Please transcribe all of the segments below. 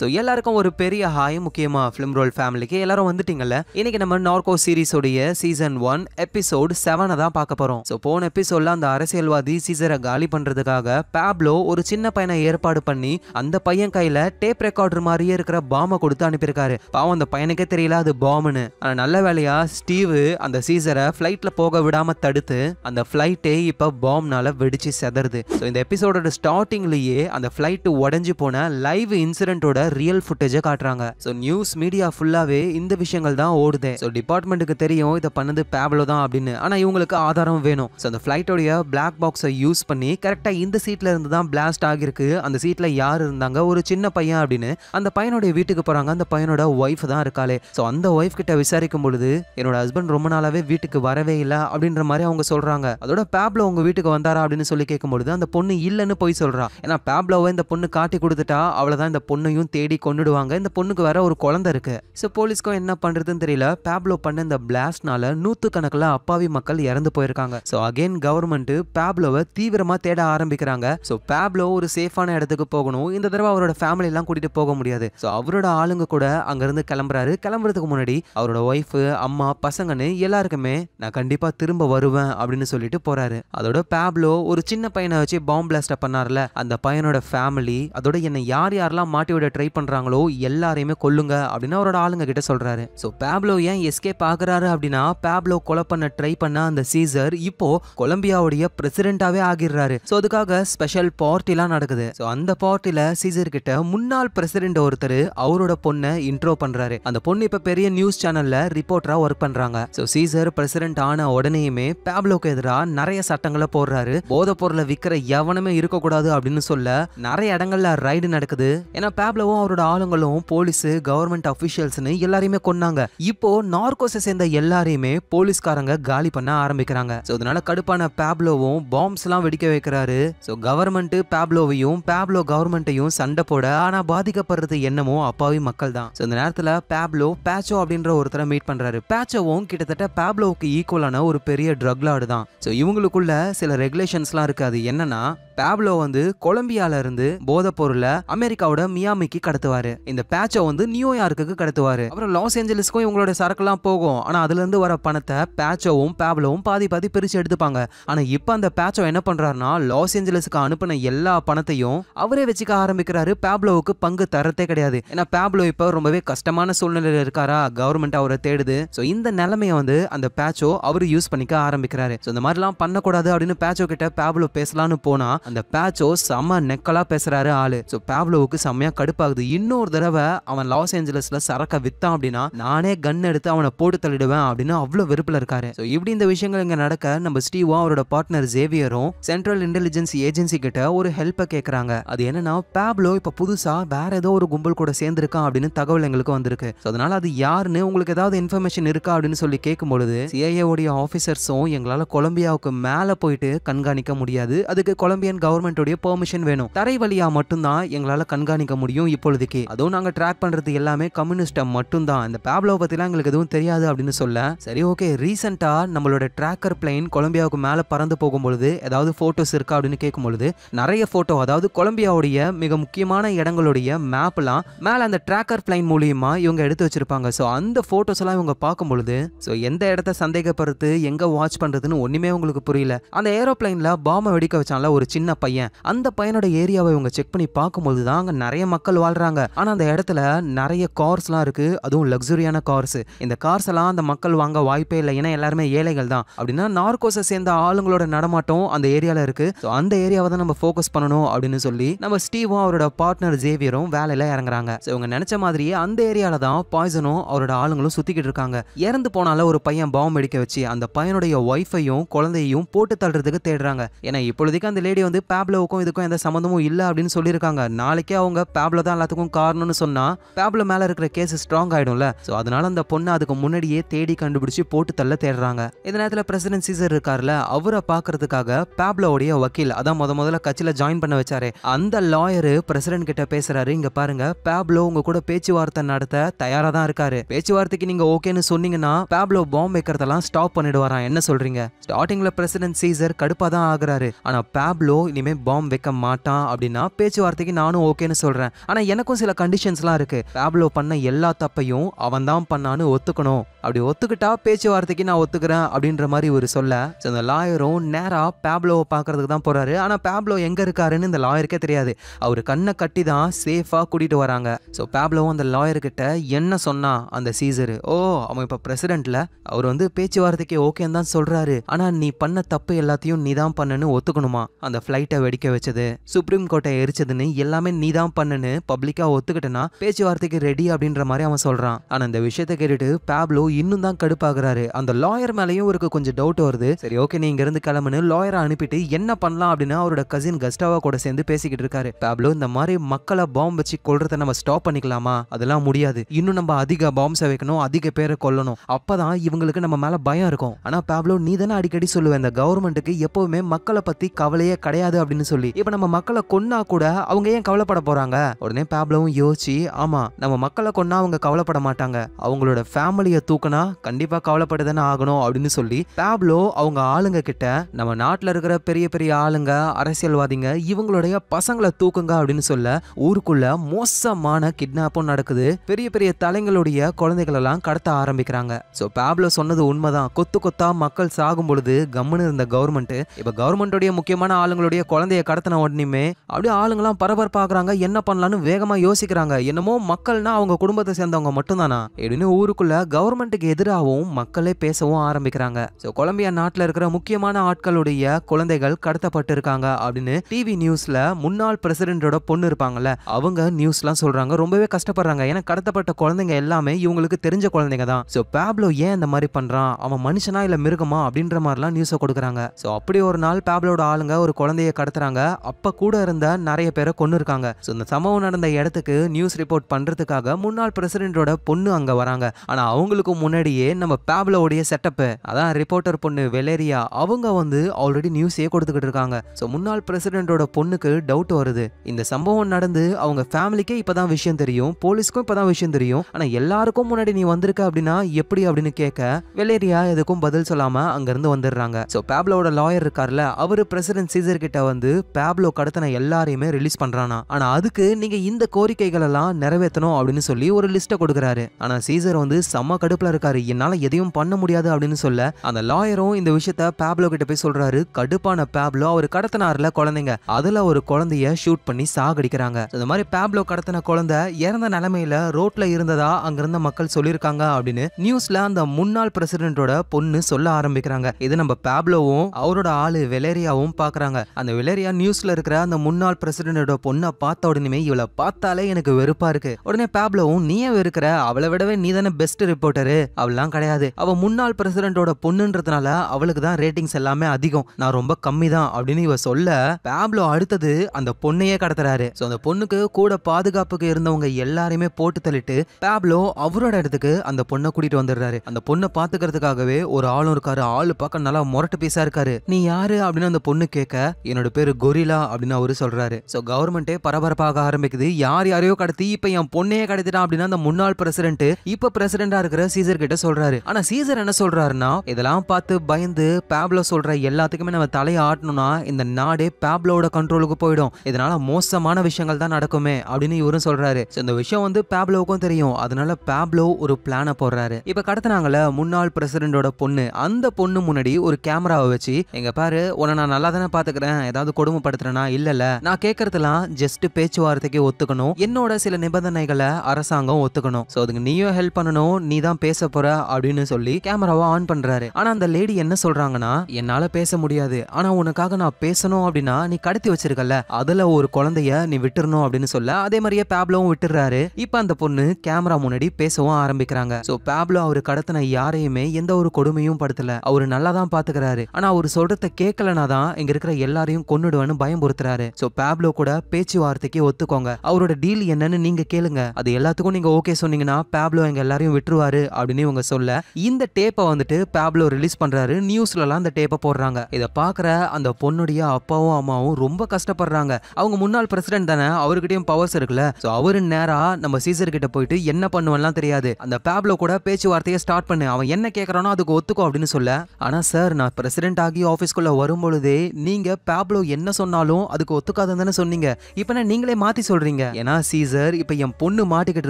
so எல்லாருக்கும் ஒரு பெரிய ஹாய் முக்கியமாக ஃபிலிம் ரோல் ஃபேமிலிக்கு எல்லாரும் வந்துட்டீங்கல்ல இன்னைக்கு நம்ம நார்கோ சீரிஸோடைய சீசன் ஒன் எபிசோடு செவனை தான் பார்க்க போகிறோம் ஸோ போன எபிசோடில் அந்த அரசியல்வாதி சீசரை காலி பண்ணுறதுக்காக பேப்லோ ஒரு சின்ன பையனை ஏற்பாடு பண்ணி அந்த பையன் கையில் டேப் ரெக்கார்டர் மாதிரியே இருக்கிற பாம கொடுத்து அனுப்பியிருக்காரு பாவம் அந்த பையனுக்கே தெரியல அது பாம்னு ஆனால் நல்ல வேலையாக ஸ்டீவ் அந்த சீசரை ஃப்ளைட்டில் போக விடாமல் தடுத்து அந்த ஃப்ளைட்டே இப்போ பாம்னால வெடிச்சு செதறுது ஸோ இந்த எபிசோடோட ஸ்டார்டிங்லேயே அந்த ஃப்ளைட்டு உடஞ்சி போன லைவ் இன்சிடென்ட்டோட ரியல் ஃபுட்டேஜை காட்டுறாங்க ஸோ நியூஸ் மீடியா ஃபுல்லாகவே இந்த விஷயங்கள் தான் ஓடுது ஸோ டிபார்ட்மெண்ட்டுக்கு தெரியும் இதை பண்ணது பேவலோ தான் அப்படின்னு ஆனால் இவங்களுக்கு ஆதாரம் வேணும் ஸோ அந்த ஃப்ளைட்டோடைய பிளாக் பாக்ஸை யூஸ் பண்ணி கரெக்டாக இந்த சீட்டில் இருந்து தான் பிளாஸ்ட் ஆகிருக்கு அந்த சீட்டில் யார் இருந்தாங்க ஒரு சின்ன பையன் அப்படின்னு அந்த பையனுடைய வீட்டுக்கு போகிறாங்க அந்த பையனோட ஒய்ஃப் தான் இருக்காளே ஸோ அந்த ஒய்ஃப் கிட்ட விசாரிக்கும் பொழுது என்னோட ஹஸ்பண்ட் ரொம்ப நாளாகவே வீட்டுக்கு வரவே இல்லை அப்படின்ற மாதிரி அவங்க சொல்கிறாங்க அதோட பேப்ல உங்கள் வீட்டுக்கு வந்தாரா அப்படின்னு சொல்லி கேட்கும்பொழுது அந்த பொண்ணு இல்லைன்னு போய் சொல்கிறா ஏன்னா பேப்லோவை இந்த பொண்ணு காட்டி கொடுத்துட்டா அவ்வளோதான் இந்த பொண்ணையும் தேடி கொண்டுடுவாங்க இந்த பொண்ணுக்கு வேற ஒரு குழந்தை இருக்கு ஸோ போலீஸ்க்கும் என்ன பண்றதுன்னு தெரியல பேப்லோ பண்ண இந்த பிளாஸ்ட்னால நூத்து கணக்கில் அப்பாவி மக்கள் இறந்து போயிருக்காங்க ஸோ அகைன் கவர்மெண்ட் பேப்லோவை தீவிரமா தேட ஆரம்பிக்கிறாங்க ஸோ பேப்லோ ஒரு சேஃபான இடத்துக்கு போகணும் இந்த தடவை அவரோட ஃபேமிலி எல்லாம் கூட்டிட்டு போக முடியாது ஸோ அவரோட ஆளுங்க கூட அங்கிருந்து கிளம்புறாரு கிளம்புறதுக்கு முன்னாடி அவரோட ஒய்ஃபு அம்மா பசங்கன்னு எல்லாருக்குமே நான் கண்டிப்பா திரும்ப வருவேன் அப்படின்னு சொல்லிட்டு போறாரு அதோட பேப்லோ ஒரு சின்ன பையனை வச்சு பாம்பு பிளாஸ்ட பண்ணார்ல அந்த பையனோட ஃபேமிலி அதோட என்ன யார் யாரெல்லாம் மாட்டி விட ட்ரை பண்ணுறாங்களோ எல்லாரையுமே கொல்லுங்க அப்படின்னு அவரோட ஆளுங்க கிட்ட சொல்கிறாரு ஸோ பேப்லோ ஏன் எஸ்கேப் ஆகுறாரு அப்படின்னா பேப்லோ கொலை பண்ண ட்ரை பண்ண அந்த சீசர் இப்போ கொலம்பியாவுடைய பிரசிடென்டாவே ஆகிடுறாரு ஸோ அதுக்காக ஸ்பெஷல் பார்ட்டிலாம் நடக்குது ஸோ அந்த பார்ட்டியில் சீசர் கிட்ட முன்னாள் பிரசிடென்ட் ஒருத்தர் அவரோட பொண்ணை இன்ட்ரோ பண்ணுறாரு அந்த பொண்ணு இப்போ பெரிய நியூஸ் சேனலில் ரிப்போர்ட்டராக ஒர்க் பண்ணுறாங்க ஸோ சீசர் பிரசிடென்ட் ஆன உடனேயுமே பேப்ளோக்கு எதிராக நிறைய சட்டங்களை போடுறாரு போதை பொருளை விற்கிற எவனுமே இருக்கக்கூடாது அப்படின்னு சொல்ல நிறைய இடங்கள்ல ரைடு நடக்குது ஏன்னா பேப்லோ ஷாவும் அவரோட ஆளுங்களும் போலீஸ் கவர்மெண்ட் அஃபிஷியல்ஸ்னு எல்லாரையுமே கொன்னாங்க இப்போ நார்கோஸை சேர்ந்த எல்லாரையுமே போலீஸ்காரங்க காலி பண்ண ஆரம்பிக்கிறாங்க ஸோ அதனால கடுப்பான பேப்லோவும் பாம்ஸ் எல்லாம் வெடிக்க வைக்கிறாரு ஸோ கவர்மெண்ட் பேப்லோவையும் பேப்லோ கவர்மெண்ட்டையும் சண்டை போட ஆனா பாதிக்கப்படுறது என்னமோ அப்பாவி மக்கள் தான் ஸோ இந்த நேரத்தில் பேப்லோ பேச்சோ அப்படின்ற ஒருத்தரை மீட் பண்றாரு பேச்சோவும் கிட்டத்தட்ட பேப்லோவுக்கு ஈக்குவலான ஒரு பெரிய ட்ரக் தான் ஸோ இவங்களுக்குள்ள சில ரெகுலேஷன்ஸ்லாம் இருக்காது என்னன்னா பேப்லோ வந்து கொலம்பியால இருந்து போதை பொருளை அமெரிக்காவோட மியாமிக்கு கடத்துவாரு இந்த பேட்சோ வந்து நியூயார்க்குக்கு கடத்துவாரு அப்புறம் லாஸ் ஏஞ்சலிஸ்க்கும் இவங்களோட சரக்குலாம் போகும் ஆனா அதுல இருந்து வர பணத்தை பேட்சோவும் பேப்லோவும் பாதி பாதி பிரிச்சு எடுத்துப்பாங்க ஆனா இப்ப அந்த பேட்சோ என்ன பண்றாருன்னா லாஸ் ஏஞ்சலிஸ்க்கு அனுப்பின எல்லா பணத்தையும் அவரே வச்சுக்க ஆரம்பிக்கிறாரு பேப்லோவுக்கு பங்கு தரத்தே கிடையாது ஏன்னா பேப்லோ இப்போ ரொம்பவே கஷ்டமான சூழ்நிலையில் இருக்காரா கவர்மெண்ட் அவரை தேடுது ஸோ இந்த நிலைமையை வந்து அந்த பேச்சோ அவர் யூஸ் பண்ணிக்க ஆரம்பிக்கிறாரு ஸோ இந்த மாதிரிலாம் பண்ணக்கூடாது அப்படின்னு பேச்சோ கிட்ட பேப்லோ பேசலாம்னு போனா அந்த பேச்சோ செம்ம நெக்கலாக பேசுகிறாரு ஆளு ஸோ பேவ்லோவுக்கு செம்மையா கடுப்பாகுது இன்னொரு தடவை அவன் லாஸ் ஏஞ்சலஸில் சரக்க விற்றான் அப்படின்னா நானே கன் எடுத்து அவனை போட்டு தள்ளிடுவேன் அப்படின்னு அவ்வளோ வெறுப்புல இருக்காரு ஸோ இப்படி இந்த விஷயங்கள் இங்கே நடக்க நம்ம ஸ்டீவோ அவரோட பார்ட்னர் ஜேவியரும் சென்ட்ரல் இன்டெலிஜென்ஸ் ஏஜென்சி கிட்ட ஒரு ஹெல்ப்பை கேட்குறாங்க அது என்னன்னா பேப்லோ இப்போ புதுசாக வேற ஏதோ ஒரு கும்பல் கூட சேர்ந்துருக்கான் அப்படின்னு தகவல் எங்களுக்கு வந்திருக்கு ஸோ அதனால அது யாருன்னு உங்களுக்கு ஏதாவது இன்ஃபர்மேஷன் இருக்கா அப்படின்னு சொல்லி கேட்கும்பொழுது சிஐஏ உடைய ஆஃபீஸர்ஸும் எங்களால் கொலம்பியாவுக்கு மேலே போயிட்டு கண்காணிக்க முடியாது அதுக்கு கொலம்பியா இந்தியன் கவர்மெண்டோடைய பெர்மிஷன் வேணும் தரை வழியா மட்டும்தான் எங்களால கண்காணிக்க முடியும் இப்பொழுதுக்கு அதுவும் நாங்க ட்ராக் பண்றது எல்லாமே கம்யூனிஸ்ட் மட்டும்தான் இந்த பேப்லோ பத்திலாம் எங்களுக்கு எதுவும் தெரியாது அப்படின்னு சொல்ல சரி ஓகே ரீசெண்டா நம்மளோட டிராக்கர் பிளைன் கொலம்பியாவுக்கு மேல பறந்து போகும்பொழுது ஏதாவது போட்டோஸ் இருக்கா அப்படின்னு கேட்கும்பொழுது நிறைய போட்டோ அதாவது கொலம்பியாவுடைய மிக முக்கியமான இடங்களுடைய மேப்லாம் மேல அந்த ட்ராக்கர் பிளைன் மூலியமா இவங்க எடுத்து வச்சிருப்பாங்க சோ அந்த போட்டோஸ் எல்லாம் இவங்க பார்க்கும்பொழுது சோ எந்த இடத்த சந்தேகப்படுத்து எங்க வாட்ச் பண்றதுன்னு ஒண்ணுமே உங்களுக்கு புரியல அந்த ஏரோபிளைன்ல பாம்பை வெடிக்க வச்சான்ல ஒரு சின்ன சின்ன பையன் அந்த பையனோட ஏரியாவை இவங்க செக் பண்ணி பார்க்கும்போது தான் அங்கே நிறைய மக்கள் வாழ்றாங்க ஆனால் அந்த இடத்துல நிறைய கார்ஸ்லாம் இருக்கு அதுவும் லக்ஸுரியான கார்ஸ் இந்த கார்ஸ் எல்லாம் அந்த மக்கள் வாங்க வாய்ப்பே இல்லை ஏன்னா எல்லாருமே ஏழைகள் தான் அப்படின்னா நார்கோஸை சேர்ந்த ஆளுங்களோட நடமாட்டம் அந்த ஏரியாவில் இருக்கு அந்த ஏரியாவை தான் நம்ம ஃபோக்கஸ் பண்ணணும் அப்படின்னு சொல்லி நம்ம ஸ்டீவும் அவரோட பார்ட்னர் ஜேவியரும் வேலையில இறங்குறாங்க ஸோ இவங்க நினைச்ச மாதிரியே அந்த ஏரியால தான் பாய்சனும் அவரோட ஆளுங்களும் சுத்திக்கிட்டு இருக்காங்க இறந்து போனால ஒரு பையன் பாம்பு அடிக்க வச்சு அந்த பையனுடைய ஒய்ஃபையும் குழந்தையும் போட்டு தள்ளுறதுக்கு தேடுறாங்க ஏன்னா இப்பொழுதுக்கு அந்த லேடி வந்து பேப்லோவுக்கும் இதுக்கும் எந்த சம்மந்தமும் இல்லை அப்படின்னு சொல்லியிருக்காங்க நாளைக்கே அவங்க பேப்லோ தான் எல்லாத்துக்கும் காரணம்னு சொன்னால் பேப்லோ மேலே இருக்கிற கேஸ் ஸ்ட்ராங் ஆகிடும்ல ஸோ அதனால அந்த பொண்ணை அதுக்கு முன்னாடியே தேடி கண்டுபிடிச்சு போட்டு தள்ள தேடுறாங்க இந்த நேரத்தில் பிரசிடென்ட் சீசர் இருக்கார்ல அவரை பார்க்கறதுக்காக பேப்லோடைய வக்கீல் அதான் முத முதல்ல கட்சியில் ஜாயின் பண்ண வச்சாரு அந்த லாயரு பிரசிடென்ட் கிட்ட பேசுறாரு இங்க பாருங்க பேப்லோ உங்க கூட பேச்சுவார்த்தை நடத்த தயாரா தான் இருக்காரு பேச்சுவார்த்தைக்கு நீங்க ஓகேன்னு சொன்னீங்கன்னா பேப்லோ பாம்பு வைக்கிறதெல்லாம் ஸ்டாப் பண்ணிடுவாரான் என்ன சொல்றீங்க ஸ்டார்டிங்ல பிரசிடென்ட் சீசர் கடுப்பா தான் ஆகுறாரு ஆனா பேப்லோ இனிமேல் பாம் வைக்க மாட்டான் அப்படின்னா பேச்சுவார்த்தைக்கு நானும் ஓகேன்னு சொல்கிறேன் ஆனால் எனக்கும் சில கண்டிஷன்ஸ்லாம் இருக்குது பேப்லோ பண்ண எல்லா தப்பையும் அவன் தான் பண்ணான்னு ஒத்துக்கணும் அப்படி ஒத்துக்கிட்டா பேச்சுவார்த்தைக்கு நான் ஒத்துக்கிறேன் அப்படின்ற மாதிரி ஒரு சொல்ல அந்த லாயரும் நேராக பேப்லோவை பார்க்கறதுக்கு தான் போகிறாரு ஆனால் பேப்லோ எங்கே இருக்காருன்னு இந்த லாயருக்கே தெரியாது அவர் கண்ணை கட்டி தான் சேஃபாக கூட்டிகிட்டு வராங்க ஸோ பேப்லோவும் அந்த லாயர்கிட்ட என்ன சொன்னா அந்த சீசரு ஓ அவன் இப்போ பிரசிடென்ட்ல அவர் வந்து பேச்சுவார்த்தைக்கு ஓகேன்னு தான் சொல்கிறாரு ஆனால் நீ பண்ண தப்பு எல்லாத்தையும் நீ தான் பண்ணுன்னு ஒத்துக்கணுமா அந்த ஃப்ளைட்டை வெடிக்க வச்சது சுப்ரீம் கோர்ட்டை எரிச்சதுன்னு எல்லாமே நீ தான் பண்ணுன்னு பப்ளிக்கா ஒத்துக்கிட்டனா பேச்சுவார்த்தைக்கு ரெடி அப்படின்ற மாதிரி அவன் சொல்றான் ஆனா இந்த விஷயத்தை கேட்டுட்டு பேப்லோ இன்னும் தான் கடுப்பாகிறாரு அந்த லாயர் மேலேயும் இவருக்கு கொஞ்சம் டவுட் வருது சரி ஓகே நீ இங்கேருந்து கிளம்புன்னு லாயரை அனுப்பிட்டு என்ன பண்ணலாம் அப்படின்னு அவரோட கசின் கஸ்டாவா கூட சேர்ந்து பேசிக்கிட்டு இருக்காரு பேப்லோ இந்த மாதிரி மக்களை பாம்பு வச்சு கொள்றதை நம்ம ஸ்டாப் பண்ணிக்கலாமா அதெல்லாம் முடியாது இன்னும் நம்ம அதிக பாம்ஸை வைக்கணும் அதிக பேரை கொல்லணும் அப்பதான் இவங்களுக்கு நம்ம மேல பயம் இருக்கும் ஆனா பேப்லோ நீ தானே அடிக்கடி சொல்லுவேன் இந்த கவர்மெண்ட்டுக்கு எப்பவுமே மக்களை பத்தி கவலையே கிடையாது கிடையாது அப்படின்னு சொல்லி இப்ப நம்ம மக்களை கொன்னா கூட அவங்க ஏன் கவலைப்பட போறாங்க உடனே பேப்லவும் யோசிச்சு ஆமா நம்ம மக்களை கொன்னா அவங்க கவலைப்பட மாட்டாங்க அவங்களோட ஃபேமிலிய தூக்கினா கண்டிப்பா கவலைப்பட்டுதானே ஆகணும் அப்படின்னு சொல்லி பேப்லோ அவங்க ஆளுங்க கிட்ட நம்ம நாட்டுல இருக்கிற பெரிய பெரிய ஆளுங்க அரசியல்வாதிங்க இவங்களுடைய பசங்களை தூக்குங்க அப்படின்னு சொல்ல ஊருக்குள்ள மோசமான கிட்னாப்பும் நடக்குது பெரிய பெரிய தலைங்களுடைய குழந்தைகள் எல்லாம் கடத்த ஆரம்பிக்கிறாங்க ஸோ பேப்லோ சொன்னது உண்மைதான் கொத்து கொத்தா மக்கள் சாகும் பொழுது கம்முன்னு இருந்த கவர்மெண்ட் இப்ப கவர்மெண்ட்டுடைய முக்கியமான ஆளுங்களுடைய அவங்களுடைய குழந்தைய கடத்தின உடனே அப்படியே ஆளுங்களாம் பரபரப்பாக்குறாங்க என்ன பண்ணலான்னு வேகமா யோசிக்கிறாங்க என்னமோ மக்கள்னா அவங்க குடும்பத்தை சேர்ந்தவங்க மட்டும்தானா அப்படின்னு ஊருக்குள்ள கவர்மெண்ட்டுக்கு எதிராகவும் மக்களே பேசவும் ஆரம்பிக்கிறாங்க ஸோ கொலம்பியா நாட்டில் இருக்கிற முக்கியமான ஆட்களுடைய குழந்தைகள் கடத்தப்பட்டு இருக்காங்க அப்படின்னு டிவி நியூஸ்ல முன்னாள் பிரசிடென்டோட பொண்ணு இருப்பாங்கல்ல அவங்க நியூஸ்லாம் சொல்றாங்க ரொம்பவே கஷ்டப்படுறாங்க ஏன்னா கடத்தப்பட்ட குழந்தைங்க எல்லாமே இவங்களுக்கு தெரிஞ்ச குழந்தைங்க தான் ஸோ பேப்ளோ ஏன் இந்த மாதிரி பண்றான் அவன் மனுஷனா இல்ல மிருகமா அப்படின்ற மாதிரிலாம் நியூஸை கொடுக்குறாங்க ஸோ அப்படி ஒரு நாள் பேப்லோட ஆளுங்க ஒரு குழந்தை குழந்தைய கடத்துறாங்க அப்ப கூட இருந்த நிறைய பேரை கொண்டு இருக்காங்க இந்த சம்பவம் நடந்த இடத்துக்கு நியூஸ் ரிப்போர்ட் பண்றதுக்காக முன்னாள் பிரசிடென்டோட பொண்ணு அங்க வராங்க ஆனா அவங்களுக்கு முன்னாடியே நம்ம பேபிளோடைய செட்டப் அதான் ரிப்போர்ட்டர் பொண்ணு வெலேரியா அவங்க வந்து ஆல்ரெடி நியூஸே கொடுத்துக்கிட்டு இருக்காங்க ஸோ முன்னாள் பிரசிடென்டோட பொண்ணுக்கு டவுட் வருது இந்த சம்பவம் நடந்து அவங்க ஃபேமிலிக்கே இப்பதான் விஷயம் தெரியும் போலீஸ்க்கும் இப்பதான் விஷயம் தெரியும் ஆனா எல்லாருக்கும் முன்னாடி நீ வந்திருக்க அப்படின்னா எப்படி அப்படின்னு கேட்க வெலேரியா எதுக்கும் பதில் சொல்லாம அங்க இருந்து வந்துடுறாங்க ஸோ பேப்லோட லாயர் இருக்கார்ல அவரு பிரசிடென்ட் சீசர் கிட்ட வந்து பேப்லோ கடத்தின எல்லாரையுமே ரிலீஸ் பண்றானா ஆனா அதுக்கு நீங்க இந்த கோரிக்கைகள் எல்லாம் நிறைவேற்றணும் அப்படின்னு சொல்லி ஒரு லிஸ்ட்டை கொடுக்குறாரு ஆனா சீசர் வந்து செம்ம கடுப்புல இருக்காரு என்னால எதையும் பண்ண முடியாது அப்படின்னு சொல்ல அந்த லாயரும் இந்த விஷயத்த பேப்லோ கிட்ட போய் சொல்றாரு கடுப்பான பேப்லோ அவர் கடத்தினார்ல குழந்தைங்க அதுல ஒரு குழந்தைய ஷூட் பண்ணி சாகடிக்கிறாங்க இந்த மாதிரி பேப்லோ கடத்தின குழந்தை இறந்த நிலைமையில ரோட்ல இருந்ததா அங்கிருந்த மக்கள் சொல்லியிருக்காங்க அப்படின்னு நியூஸ்ல அந்த முன்னாள் பிரசிடென்டோட பொண்ணு சொல்ல ஆரம்பிக்கிறாங்க இது நம்ம பேப்லோவும் அவரோட ஆளு வெலேரியாவும் பாக்குறாங்க அந்த விலேரியா நியூஸ்ல இருக்கிற அந்த முன்னாள் பிரசிடென்டோட பொண்ணை பார்த்த உடனே இவளை பார்த்தாலே எனக்கு வெறுப்பா இருக்கு உடனே பேப்லவும் நீ இருக்கிற வெறுக்கிற அவளை விடவே நீ தானே பெஸ்ட் ரிப்போர்ட்டரு அவெல்லாம் கிடையாது அவ முன்னாள் பிரசிடென்டோட பொண்ணுன்றதுனால அவளுக்கு தான் ரேட்டிங்ஸ் எல்லாமே அதிகம் நான் ரொம்ப கம்மி தான் அப்படின்னு இவ சொல்ல பேப்லோ அடுத்தது அந்த பொண்ணையே கடத்துறாரு ஸோ அந்த பொண்ணுக்கு கூட பாதுகாப்புக்கு இருந்தவங்க எல்லாரையுமே போட்டு தள்ளிட்டு பேப்லோ அவரோட இடத்துக்கு அந்த பொண்ணை கூட்டிட்டு வந்துடுறாரு அந்த பொண்ணை பாத்துக்கிறதுக்காகவே ஒரு ஆளும் இருக்காரு ஆளு பார்க்க நல்லா முரட்டு பீஸா இருக்காரு நீ யாரு அப்படின்னு அந்த பொண்ணு கேட்க என்னோட பேர் கொரிலா அப்படின்னு அவரு சொல்றாரு ஸோ கவர்மெண்ட்டே பரபரப்பாக ஆரம்பிக்குது யார் யாரையோ கடத்தி இப்போ என் பொண்ணையே கடத்திட்டான் அப்படின்னா அந்த முன்னாள் பிரசிடென்ட் இப்போ பிரசிடென்டா இருக்கிற சீசர் கிட்ட சொல்றாரு ஆனா சீசர் என்ன சொல்றாருன்னா இதெல்லாம் பார்த்து பயந்து பேப்லோ சொல்ற எல்லாத்துக்குமே நம்ம தலையை ஆட்டணும்னா இந்த நாடே பேப்லோட கண்ட்ரோலுக்கு போயிடும் இதனால மோசமான விஷயங்கள் தான் நடக்குமே அப்படின்னு இவரும் சொல்றாரு இந்த விஷயம் வந்து பேப்லோவுக்கும் தெரியும் அதனால பேப்லோ ஒரு பிளான போடுறாரு இப்ப கடத்தினாங்கல்ல முன்னாள் பிரசிடென்டோட பொண்ணு அந்த பொண்ணு முன்னாடி ஒரு கேமராவை வச்சு எங்க பாரு உன நான் நல்லா தானே பாத்துக்கிறேன் மாட்டேன் ஏதாவது கொடுமைப்படுத்துறேனா இல்லல நான் கேட்கறதெல்லாம் ஜஸ்ட் பேச்சுவார்த்தைக்கு ஒத்துக்கணும் என்னோட சில நிபந்தனைகளை அரசாங்கம் ஒத்துக்கணும் ஸோ அதுக்கு நீயும் ஹெல்ப் பண்ணணும் நீ தான் பேச போற அப்படின்னு சொல்லி கேமராவை ஆன் பண்றாரு ஆனா அந்த லேடி என்ன சொல்றாங்கன்னா என்னால பேச முடியாது ஆனா உனக்காக நான் பேசணும் அப்படின்னா நீ கடத்தி வச்சிருக்கல அதுல ஒரு குழந்தைய நீ விட்டுறணும் அப்படின்னு சொல்ல அதே மாதிரியே பேப்லவும் விட்டுறாரு இப்ப அந்த பொண்ணு கேமரா முன்னாடி பேசவும் ஆரம்பிக்கிறாங்க சோ பேப்லோ அவர் கடத்தின யாரையுமே எந்த ஒரு கொடுமையும் படுத்தல அவரு நல்லா தான் பாத்துக்கிறாரு ஆனா அவர் சொல்றத கேட்கலனா தான் இங்க இருக்கிற எல்லா எல்லாரையும் கொன்னுடுவேன்னு பயம்புறுத்துறாரு சோ பேப்லோ கூட பேச்சுவார்த்தைக்கு ஒத்துக்கோங்க அவரோட டீல் என்னன்னு நீங்க கேளுங்க அது எல்லாத்துக்கும் நீங்க ஓகே சொன்னீங்கன்னா பேப்லோ எங்க எல்லாரையும் விட்டுருவாரு அப்படின்னு இவங்க சொல்ல இந்த டேப்பை வந்துட்டு பேப்லோ ரிலீஸ் பண்றாரு நியூஸ்லலாம் அந்த டேப்பை போடுறாங்க இதை பார்க்குற அந்த பொண்ணுடைய அப்பாவும் அம்மாவும் ரொம்ப கஷ்டப்படுறாங்க அவங்க முன்னாள் பிரசிடன்ட் தானே அவர்கிட்டயும் பவர்ஸ் இருக்குல்ல ஸோ அவரு நேராக நம்ம சீசர் கிட்ட போயிட்டு என்ன பண்ணுவேன்லாம் தெரியாது அந்த பேப்லோ கூட பேச்சுவார்த்தையை ஸ்டார்ட் பண்ணு அவன் என்ன கேட்குறானோ அதுக்கு ஒத்துக்கோ அப்படின்னு சொல்ல ஆனால் சார் நான் பிரசிடென்ட் ஆகி ஆஃபீஸ்க்குள்ளே வரும்பொழுதே நீங்கள் பேப்ளோ என்ன சொன்னாலும் அதுக்கு ஒத்துக்காதுன்னு தானே சொன்னீங்க இப்போ நான் நீங்களே மாற்றி சொல்கிறீங்க ஏன்னா சீசர் இப்போ என் பொண்ணு மாட்டிக்கிட்டு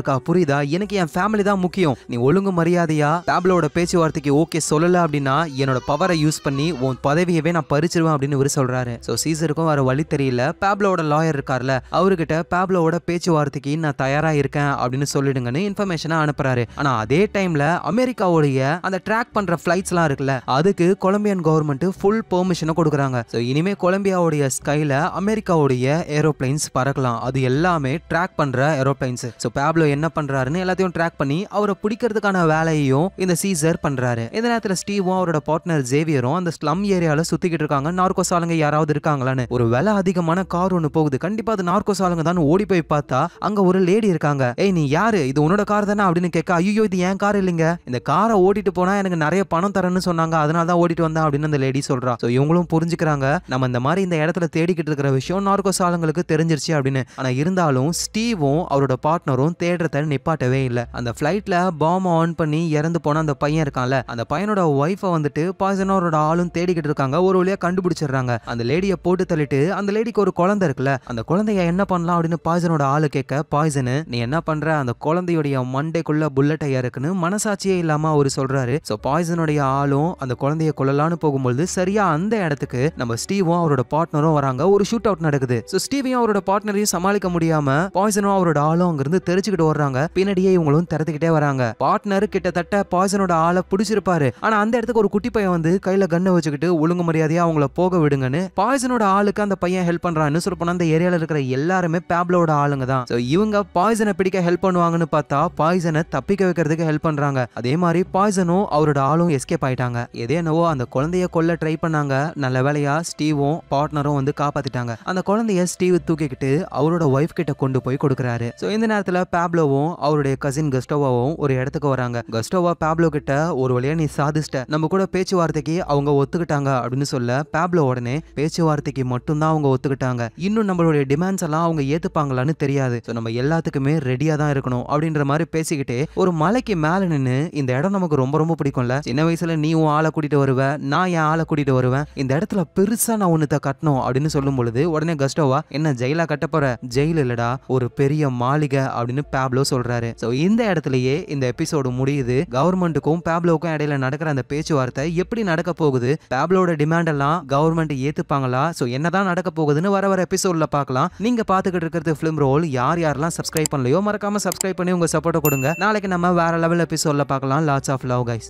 இருக்கா புரியுதா எனக்கு என் ஃபேமிலி தான் முக்கியம் நீ ஒழுங்கு மரியாதையா பேப்ளோட பேச்சுவார்த்தைக்கு ஓகே சொல்லலை அப்படின்னா என்னோட பவரை யூஸ் பண்ணி உன் பதவியவே நான் பறிச்சிருவேன் அப்படின்னு இவர் சொல்கிறாரு ஸோ சீசருக்கும் வர வழி தெரியல பேப்ளோட லாயர் இருக்கார்ல அவர்கிட்ட பேப்ளோட பேச்சுவார்த்தைக்கு நான் தயாராக இருக்கேன் அப்படின்னு சொல்லிடுங்கன்னு இன்ஃபர்மேஷனை அனுப்புறாரு ஆனால் அதே டைமில் அமெரிக்காவுடைய அந்த ட்ராக் பண்ணுற எல்லாம் இருக்குல்ல அதுக்கு கொலம்பியன் கவர்மெண்ட் ஃபுல் பெர்மிஷனை கொடுக்குறாங்க ஸோ இனிமேல் கொலம்பியாவுடைய ஸ்கைல அமெரிக்காவுடைய ஏரோப்ளைன்ஸ் பறக்கலாம் அது எல்லாமே ட்ராக் பண்ற ஏரோப்ளைன்ஸ் ஸோ பேப்லோ என்ன பண்றாருன்னு எல்லாத்தையும் ட்ராக் பண்ணி அவரை பிடிக்கிறதுக்கான வேலையையும் இந்த சீசர் பண்றாரு இந்த நேரத்தில் ஸ்டீவும் அவரோட பார்ட்னர் ஜேவியரும் அந்த ஸ்லம் ஏரியால சுத்திக்கிட்டு இருக்காங்க நார்கோஸ் ஆளுங்க யாராவது இருக்காங்களான்னு ஒரு விலை அதிகமான கார் ஒன்று போகுது கண்டிப்பா அது நார்கோஸ் ஆளுங்க தான் ஓடி போய் பார்த்தா அங்க ஒரு லேடி இருக்காங்க ஏய் நீ யாரு இது உன்னோட கார் தானே அப்படின்னு கேட்க ஐயோ இது என் கார் இல்லைங்க இந்த காரை ஓட்டிட்டு போனா எனக்கு நிறைய பணம் தரேன்னு சொன்னாங்க அதனால தான் ஓடிட்டு வந்தேன் அப்படின்னு அந்த லேடி சொல்றா ஸோ இவங்களும் புரிஞ்சுக்கிறாங்க நம்ம இந்த மாதிரி இந்த இடத்துல தேடிக்கிட்டு இருக்கிற விஷயம் நார்கோஸ் ஆளுங்களுக்கு தெரிஞ்சிருச்சு அப்படின்னு ஆனால் இருந்தாலும் ஸ்டீவும் அவரோட பார்ட்னரும் தேடுறத நிப்பாட்டவே இல்லை அந்த ஃப்ளைட்டில் பாம் ஆன் பண்ணி இறந்து போன அந்த பையன் இருக்கான்ல அந்த பையனோட ஒய்ஃபை வந்துட்டு பாய்சனோட ஆளும் தேடிக்கிட்டு இருக்காங்க ஒரு வழியாக கண்டுபிடிச்சிடுறாங்க அந்த லேடியை போட்டு தள்ளிட்டு அந்த லேடிக்கு ஒரு குழந்தை இருக்குல்ல அந்த குழந்தைய என்ன பண்ணலாம் அப்படின்னு பாய்சனோட ஆளு கேட்க பாய்சனு நீ என்ன பண்ற அந்த குழந்தையுடைய மண்டைக்குள்ள புல்லட் இருக்குன்னு மனசாட்சியே இல்லாம அவர் சொல்றாரு ஸோ பாய்சனுடைய ஆளும் அந்த குழந்தைய கொள்ளலான்னு போகும்போது சரியா அந்த இடத்துக்கு நம்ம ஸ்டீவும் ஸ்டீவியும் அவரோட பார்ட்னரும் வராங்க ஒரு ஷூட் அவுட் நடக்குது ஸோ ஸ்டீவையும் அவரோட பார்ட்னரையும் சமாளிக்க முடியாம பாய்சனும் அவரோட ஆளும் அங்கிருந்து தெரிச்சுக்கிட்டு வர்றாங்க பின்னாடியே இவங்களும் திறத்துக்கிட்டே வராங்க பார்ட்னர் கிட்டத்தட்ட பாய்சனோட ஆளை பிடிச்சிருப்பாரு ஆனா அந்த இடத்துக்கு ஒரு குட்டி பையன் வந்து கையில கண்ணை வச்சுக்கிட்டு ஒழுங்கு மரியாதையா அவங்கள போக விடுங்கன்னு பாய்சனோட ஆளுக்கு அந்த பையன் ஹெல்ப் பண்றான்னு சொல்ல போனா அந்த ஏரியால இருக்கிற எல்லாருமே பேப்லோட ஆளுங்க தான் ஸோ இவங்க பாய்சனை பிடிக்க ஹெல்ப் பண்ணுவாங்கன்னு பார்த்தா பாய்சனை தப்பிக்க வைக்கிறதுக்கு ஹெல்ப் பண்றாங்க அதே மாதிரி பாய்சனும் அவரோட ஆளும் எஸ்கேப் ஆயிட்டாங்க எதே என்னவோ அந்த குழந்தைய கொல்ல ட்ரை பண்ணாங்க நல்ல வேலையா ஸ்டீவும் அவரும் பார்ட்னரும் வந்து காப்பாத்திட்டாங்க அந்த குழந்தைய ஸ்டீவ் தூக்கிக்கிட்டு அவரோட ஒய்ஃப் கிட்ட கொண்டு போய் கொடுக்குறாரு ஸோ இந்த நேரத்தில் பேப்லோவும் அவருடைய கசின் கஸ்டோவாவும் ஒரு இடத்துக்கு வராங்க கஸ்டோவா பேப்லோ கிட்ட ஒரு வழியா நீ சாதிச்சிட்ட நம்ம கூட பேச்சுவார்த்தைக்கு அவங்க ஒத்துக்கிட்டாங்க அப்படின்னு சொல்ல பேப்லோ உடனே பேச்சுவார்த்தைக்கு மட்டும்தான் அவங்க ஒத்துக்கிட்டாங்க இன்னும் நம்மளுடைய டிமாண்ட்ஸ் எல்லாம் அவங்க ஏத்துப்பாங்களான்னு தெரியாது ஸோ நம்ம எல்லாத்துக்குமே ரெடியா தான் இருக்கணும் அப்படின்ற மாதிரி பேசிக்கிட்டே ஒரு மலைக்கு மேல நின்று இந்த இடம் நமக்கு ரொம்ப ரொம்ப பிடிக்கும்ல சின்ன வயசுல நீ உன் ஆளை கூட்டிட்டு வருவ நான் என் ஆளை கூட்டிட்டு வருவேன் இந்த இடத்துல பெருசா நான் ஒன்றுத்த கட்டணும் அப்படின்னு சொல்லும் பொழுது உடனே கஸ்டோவா என்ன ஜெயிலா கட்ட போற ஜெயில் இல்லடா ஒரு பெரிய மாளிகை அப்படின்னு பேப்லோ சொல்றாரு ஸோ இந்த இடத்துலயே இந்த எபிசோடு முடியுது கவர்மெண்ட்டுக்கும் பேப்லோக்கும் இடையில நடக்கிற அந்த பேச்சுவார்த்தை எப்படி நடக்க போகுது பேப்லோட டிமாண்ட் எல்லாம் கவர்மெண்ட் ஏத்துப்பாங்களா ஸோ என்னதான் நடக்க போகுதுன்னு வர வர எபிசோட்ல பார்க்கலாம் நீங்க பாத்துக்கிட்டு இருக்கிறது ஃபிலிம் ரோல் யார் யாரெல்லாம் சப்ஸ்கிரைப் பண்ணலையோ மறக்காம சப்ஸ்கிரைப் பண்ணி உங்க சப்போர்ட்டை கொடுங்க நாளைக்கு நம்ம வேற லெவல் எபிசோட்ல பார்க்கலாம் லாட்ஸ் ஆஃப் லவ் கைஸ்